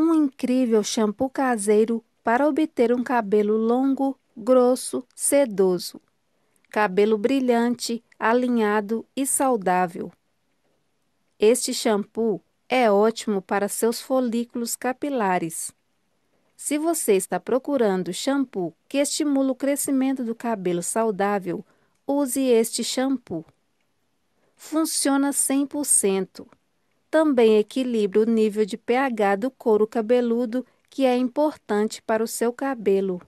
um incrível shampoo caseiro para obter um cabelo longo, grosso, sedoso. Cabelo brilhante, alinhado e saudável. Este shampoo é ótimo para seus folículos capilares. Se você está procurando shampoo que estimula o crescimento do cabelo saudável, use este shampoo. Funciona 100%. Também equilibra o nível de pH do couro cabeludo, que é importante para o seu cabelo.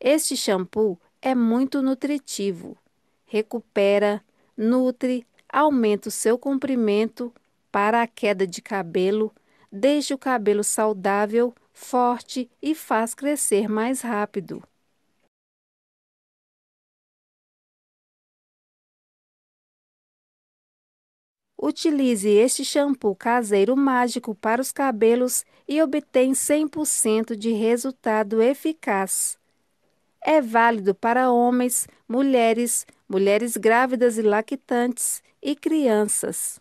Este shampoo é muito nutritivo. Recupera, nutre, aumenta o seu comprimento para a queda de cabelo, deixa o cabelo saudável, forte e faz crescer mais rápido. Utilize este shampoo caseiro mágico para os cabelos e obtém 100% de resultado eficaz. É válido para homens, mulheres, mulheres grávidas e lactantes e crianças.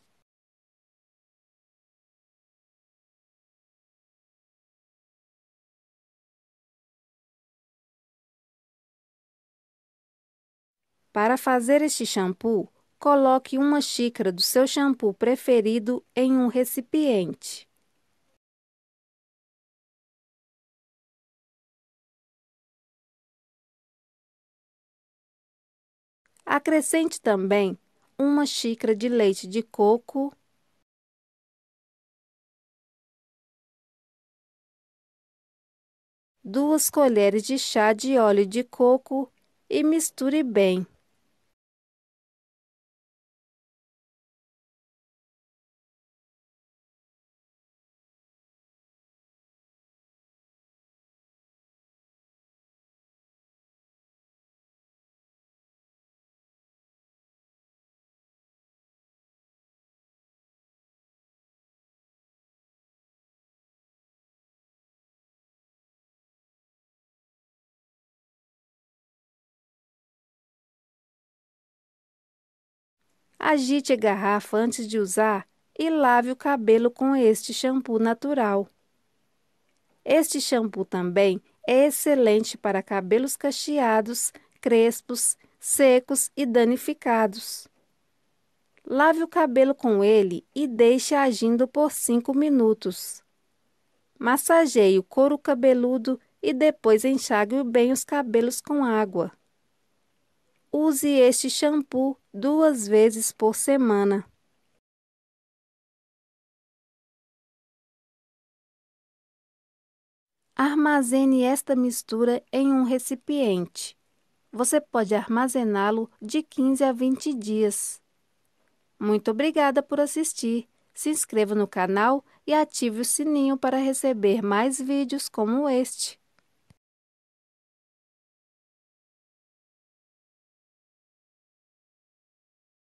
Para fazer este shampoo, Coloque uma xícara do seu shampoo preferido em um recipiente. Acrescente também uma xícara de leite de coco, duas colheres de chá de óleo de coco e misture bem. Agite a garrafa antes de usar e lave o cabelo com este shampoo natural. Este shampoo também é excelente para cabelos cacheados, crespos, secos e danificados. Lave o cabelo com ele e deixe agindo por 5 minutos. Massageie o couro cabeludo e depois enxague bem os cabelos com água. Use este shampoo duas vezes por semana. Armazene esta mistura em um recipiente. Você pode armazená-lo de 15 a 20 dias. Muito obrigada por assistir. Se inscreva no canal e ative o sininho para receber mais vídeos como este.